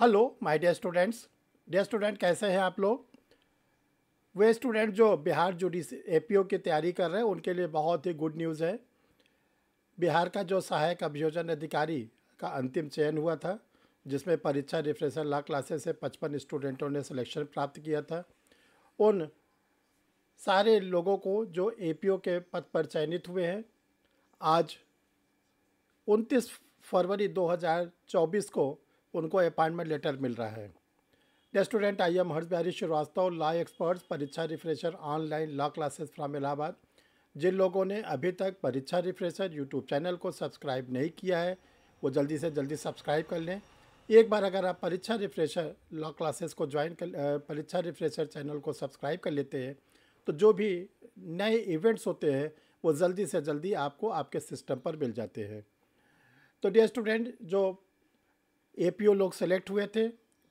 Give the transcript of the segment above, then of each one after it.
hello my dear students dear student कैसे हैं आप लोग वे स्टूडेंट जो बिहार जुडिस ए की तैयारी कर रहे हैं उनके लिए बहुत ही गुड न्यूज़ है बिहार का जो सहायक अभियोजन अधिकारी का अंतिम चयन हुआ था जिसमें परीक्षा रिफ्रेशर ला क्लासेस से पचपन स्टूडेंटों ने सिलेक्शन प्राप्त किया था उन सारे लोगों को जो ए के पद पर चयनित हुए हैं आज उनतीस फरवरी 2024 को उनको अपॉइंटमेंट लेटर मिल रहा है dear student I am Harsh Bihari Srivastava law experts Pariksha refresher online law classes from Allahabad जिन लोगों ने अभी तक परीक्षा रिफ्रेशर यूट्यूब चैनल को सब्सक्राइब नहीं किया है वो जल्दी से जल्दी सब्सक्राइब कर लें एक बार अगर आप परीक्षा रिफ्रेशर लॉ क्लासेस को ज्वाइन कर परीक्षा रिफ्रेशर चैनल को सब्सक्राइब कर लेते हैं तो जो भी नए इवेंट्स होते हैं वो जल्दी से जल्दी आपको आपके सिस्टम पर मिल जाते हैं तो डियर स्टूडेंट जो ए लोग सेलेक्ट हुए थे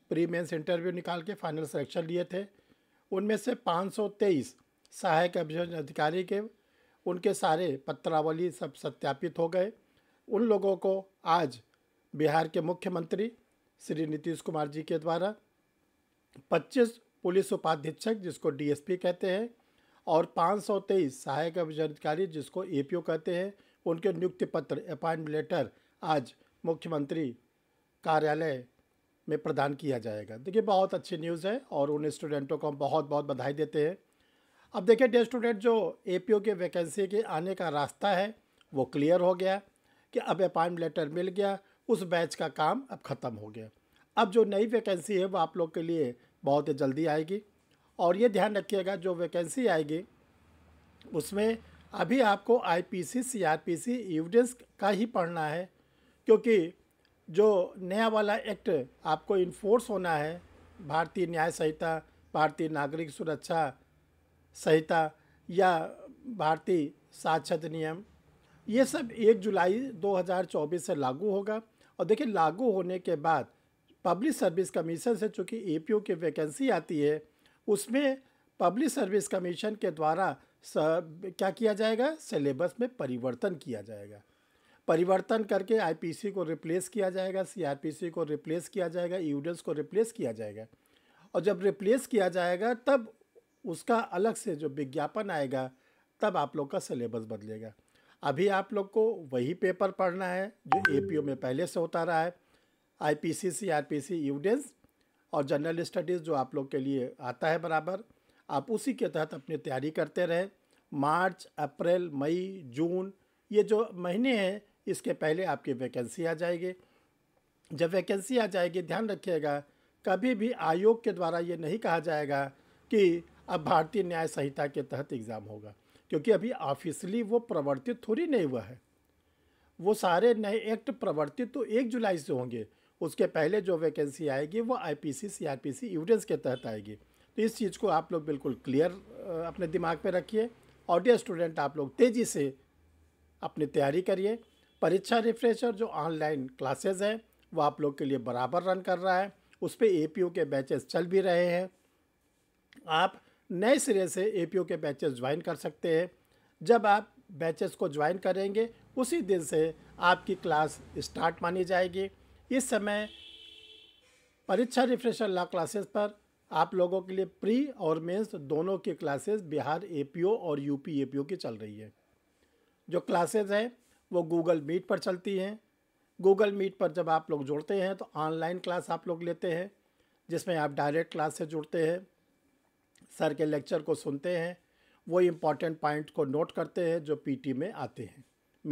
प्री मेंस इंटरव्यू निकाल के फाइनल सिलेक्शन लिए थे उनमें से 523 सहायक अभियोजन अधिकारी के उनके सारे पत्रावली सब सत्यापित हो गए उन लोगों को आज बिहार के मुख्यमंत्री श्री नीतीश कुमार जी के द्वारा 25 पुलिस उपाधीक्षक जिसको डीएसपी कहते हैं और 523 सहायक अभियोजन अधिकारी जिसको एपीओ कहते हैं उनके नियुक्ति पत्र अपॉइंटमेंट लेटर आज मुख्यमंत्री कार्यालय में प्रदान किया जाएगा देखिए बहुत अच्छी न्यूज़ है और उन स्टूडेंटों को हम बहुत बहुत बधाई देते हैं अब देखिए डे स्टूडेंट जो ए के वैकेंसी के आने का रास्ता है वो क्लियर हो गया कि अब अपॉइंट लेटर मिल गया उस बैच का काम अब ख़त्म हो गया अब जो नई वैकेंसी है वो आप लोग के लिए बहुत ही जल्दी आएगी और ये ध्यान रखिएगा जो वैकेंसी आएगी उसमें अभी आपको आईपीसी सीआरपीसी सी का ही पढ़ना है क्योंकि जो नया वाला एक्ट आपको इन्फोर्स होना है भारतीय न्याय संहिता भारतीय नागरिक सुरक्षा संहिता या भारतीय साक्षत नियम ये सब एक जुलाई 2024 से लागू होगा और देखिए लागू होने के बाद पब्लिक सर्विस कमीशन से चूँकि ए पी की वैकेंसी आती है उसमें पब्लिक सर्विस कमीशन के द्वारा क्या किया जाएगा सिलेबस में परिवर्तन किया जाएगा परिवर्तन करके आईपीसी को रिप्लेस किया जाएगा सीआरपीसी को रिप्लेस किया जाएगा यूडेंस e को रिप्लेस किया जाएगा और जब रिप्लेस किया जाएगा तब उसका अलग से जो विज्ञापन आएगा तब आप लोग का सिलेबस बदलेगा अभी आप लोग को वही पेपर पढ़ना है जो ए में पहले से होता रहा है I P C C R P C यूडेंस और जनरल स्टडीज़ जो आप लोग के लिए आता है बराबर आप उसी के तहत अपनी तैयारी करते रहें मार्च अप्रैल मई जून ये जो महीने हैं इसके पहले आपकी वैकेंसी आ जाएगी जब वैकेंसी आ जाएगी ध्यान रखिएगा कभी भी आयोग के द्वारा ये नहीं कहा जाएगा कि अब भारतीय न्याय संहिता के तहत एग्ज़ाम होगा क्योंकि अभी ऑफिसली वो प्रवर्तित थोड़ी नहीं हुआ है वो सारे नए एक्ट प्रवर्तित तो एक जुलाई से होंगे उसके पहले जो वैकेंसी आएगी वो आईपीसी सीआरपीसी एविडेंस के तहत आएगी तो इस चीज़ को आप लोग बिल्कुल क्लियर अपने दिमाग पर रखिए और स्टूडेंट आप लोग तेज़ी से अपनी तैयारी करिए परीक्षा रिफ्रेशर जो ऑनलाइन क्लासेज है वो आप लोग के लिए बराबर रन कर रहा है उस पर ए के बैचेस चल भी रहे हैं आप नए सिरे से ए के बैचेस ज्वाइन कर सकते हैं जब आप बैचेस को ज्वाइन करेंगे उसी दिन से आपकी क्लास स्टार्ट मानी जाएगी इस समय परीक्षा रिफ्रेशर ला क्लासेस पर आप लोगों के लिए प्री और मेंस दोनों की क्लासेस बिहार एपीओ और यूपी एपीओ की चल रही है जो क्लासेस हैं वो गूगल मीट पर चलती हैं गूगल मीट पर जब आप लोग जुड़ते हैं तो ऑनलाइन क्लास आप लोग लेते हैं जिसमें आप डायरेक्ट क्लास से जुड़ते हैं सर के लेक्चर को सुनते हैं वो इम्पॉर्टेंट पॉइंट को नोट करते हैं जो पीटी में आते हैं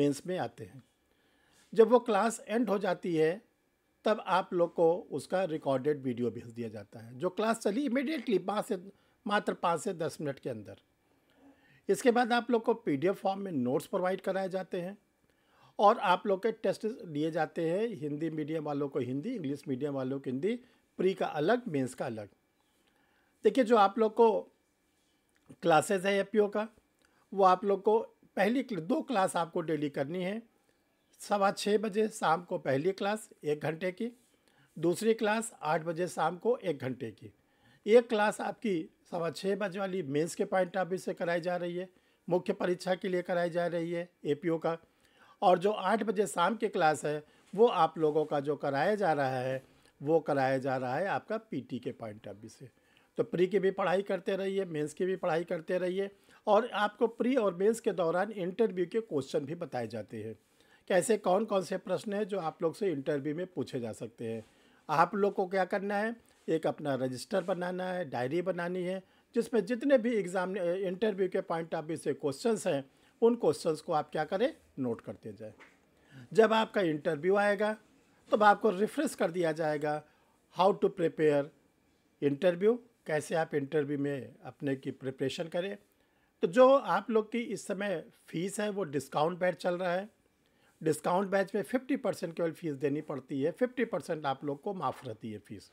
मेंस में आते हैं जब वो क्लास एंड हो जाती है तब आप लोग को उसका रिकॉर्डेड वीडियो भेज दिया जाता है जो क्लास चली इमिडिएटली पाँच से मात्र पाँच से दस मिनट के अंदर इसके बाद आप लोग को पीडीएफ फॉर्म में नोट्स प्रोवाइड कराए जाते हैं और आप लोग के टेस्ट लिए जाते हैं हिंदी मीडियम वालों को हिंदी इंग्लिश मीडियम वालों को हिंदी प्री का अलग मेंस का अलग देखिए जो आप लोग को क्लासेस है एपीओ का वो आप लोग को पहली दो क्लास आपको डेली करनी है सवा छः बजे शाम को पहली क्लास एक घंटे की दूसरी क्लास आठ बजे शाम को एक घंटे की एक क्लास आपकी सवा छः बजे वाली मेंस के पॉइंट ऑफ व्यू से कराई जा रही है मुख्य परीक्षा के लिए कराई जा रही है एपीओ का और जो आठ बजे शाम की क्लास है वो आप लोगों का जो कराया जा रहा है वो कराया जा रहा है आपका पीटी के पॉइंट ऑफ व्यू से तो प्री की भी पढ़ाई करते रहिए मेंस की भी पढ़ाई करते रहिए और आपको प्री और मेंस के दौरान इंटरव्यू के क्वेश्चन भी बताए जाते हैं कैसे कौन कौन से प्रश्न हैं जो आप लोग से इंटरव्यू में पूछे जा सकते हैं आप लोग को क्या करना है एक अपना रजिस्टर बनाना है डायरी बनानी है जिसमें जितने भी एग्ज़ाम इंटरव्यू के पॉइंट ऑफ व्यू से क्वेश्चन हैं उन क्वेश्चंस को आप क्या करें नोट करते जाए जब आपका इंटरव्यू आएगा तब आपको रिफ्रेश कर दिया जाएगा हाउ टू प्रिपेयर इंटरव्यू कैसे आप इंटरव्यू में अपने की प्रिपरेशन करें तो जो आप लोग की इस समय फ़ीस है वो डिस्काउंट बैच चल रहा है डिस्काउंट बैच में फिफ्टी परसेंट केवल फ़ीस देनी पड़ती है फिफ्टी परसेंट आप लोग को माफ़ रहती है फ़ीस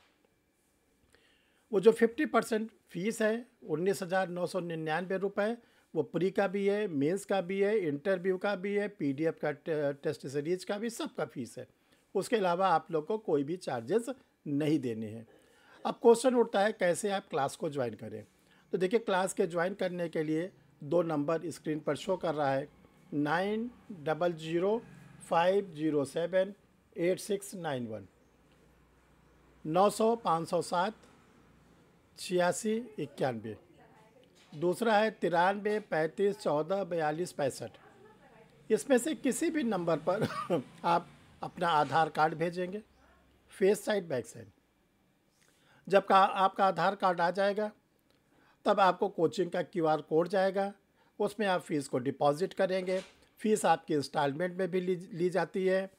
वो जो फिफ्टी परसेंट फ़ीस है उन्नीस हज़ार नौ सौ निन्यानवे रुपये वो प्री का भी है मेंस का भी है इंटरव्यू का भी है पीडीएफ का टेस्ट सीरीज का भी सबका फीस है उसके अलावा आप लोग को कोई भी चार्जेस नहीं देने हैं अब क्वेश्चन उठता है कैसे आप क्लास को ज्वाइन करें तो देखिए क्लास के ज्वाइन करने के लिए दो नंबर स्क्रीन पर शो कर रहा है nine double zero five zero seven eight six nine one नौ सौ पाँच सौ सात छियासी इक्यानवे दूसरा है तिरानवे पैंतीस चौदह बयालीस पैंसठ इसमें से किसी भी नंबर पर आप अपना आधार कार्ड भेजेंगे फेस साइड बैक साइड जब का आपका आधार कार्ड आ जाएगा तब आपको कोचिंग का क्यूआर कोड जाएगा उसमें आप फ़ीस को डिपॉजिट करेंगे फ़ीस आपकी इंस्टॉलमेंट में भी ली ली जाती है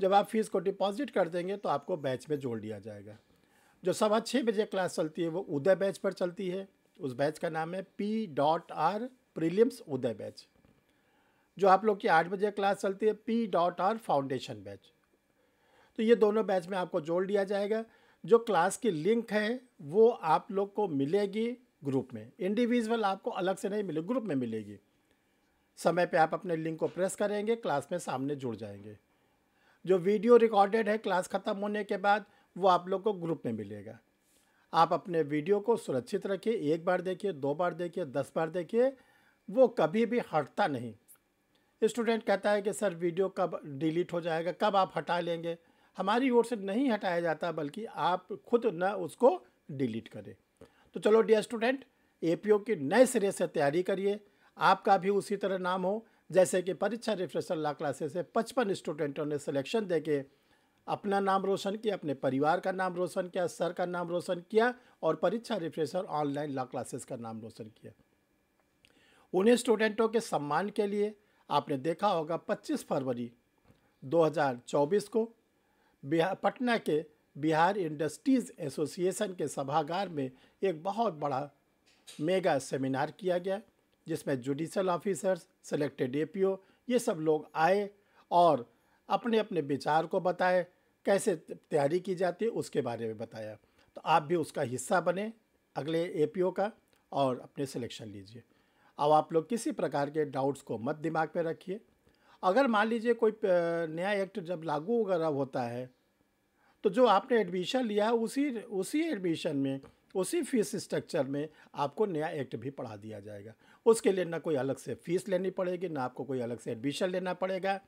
जब आप फ़ीस को डिपॉजिट कर देंगे तो आपको बैच में जोड़ लिया जाएगा जो सवा छः बजे क्लास चलती है वो उदय बैच पर चलती है उस बैच का नाम है P dot R prelims Uday batch जो आप लोग की आठ बजे क्लास चलती है P dot R foundation batch तो ये दोनों बैच में आपको जोड़ दिया जाएगा जो क्लास की लिंक है वो आप लोग को मिलेगी ग्रुप में इंडिविजुअल आपको अलग से नहीं मिलेगी ग्रुप में मिलेगी समय पे आप अपने लिंक को प्रेस करेंगे क्लास में सामने जुड़ जाएंगे जो वीडियो रिकॉर्डेड है क्लास ख़त्म होने के बाद वो आप लोग को ग्रुप में मिलेगा आप अपने वीडियो को सुरक्षित रखिए एक बार देखिए दो बार देखिए दस बार देखिए वो कभी भी हटता नहीं स्टूडेंट कहता है कि सर वीडियो कब डिलीट हो जाएगा कब आप हटा लेंगे हमारी ओर से नहीं हटाया जाता बल्कि आप खुद न उसको डिलीट करें तो चलो डियर स्टूडेंट ए की नए सिरे से तैयारी करिए आपका भी उसी तरह नाम हो जैसे कि परीक्षा रिफ्रेशर ला क्लासेस से पचपन स्टूडेंटों ने सिलेक्शन दे के अपना नाम रोशन किया अपने परिवार का नाम रोशन किया सर का नाम रोशन किया और परीक्षा रिफ्रेशर ऑनलाइन लॉ क्लासेस का नाम रोशन किया उन्हें स्टूडेंटों के सम्मान के लिए आपने देखा होगा 25 फरवरी 2024 को बिहार पटना के बिहार इंडस्ट्रीज़ एसोसिएशन के सभागार में एक बहुत बड़ा मेगा सेमिनार किया गया जिसमें जुडिशल ऑफिसर्स सिलेक्टेड ए ये सब लोग आए और अपने अपने विचार को बताए कैसे तैयारी की जाती है उसके बारे में बताया तो आप भी उसका हिस्सा बने अगले ए का और अपने सिलेक्शन लीजिए अब आप लोग किसी प्रकार के डाउट्स को मत दिमाग में रखिए अगर मान लीजिए कोई नया एक्ट जब लागू वगैरह होता है तो जो आपने एडमिशन लिया है उसी उसी एडमिशन में उसी फीस स्ट्रक्चर में आपको नया एक्ट भी पढ़ा दिया जाएगा उसके लिए ना कोई अलग से फ़ीस लेनी पड़ेगी ना आपको कोई अलग से एडमिशन लेना पड़ेगा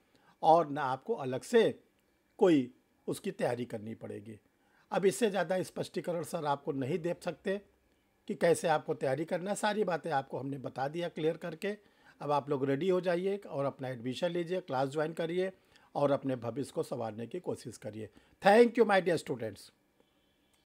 और ना आपको अलग से कोई उसकी तैयारी करनी पड़ेगी अब इससे ज़्यादा स्पष्टीकरण सर आपको नहीं दे सकते कि कैसे आपको तैयारी करना है सारी बातें आपको हमने बता दिया क्लियर करके अब आप लोग रेडी हो जाइए और अपना एडमिशन लीजिए क्लास ज्वाइन करिए और अपने भविष्य को संवारने की कोशिश करिए thank you my dear students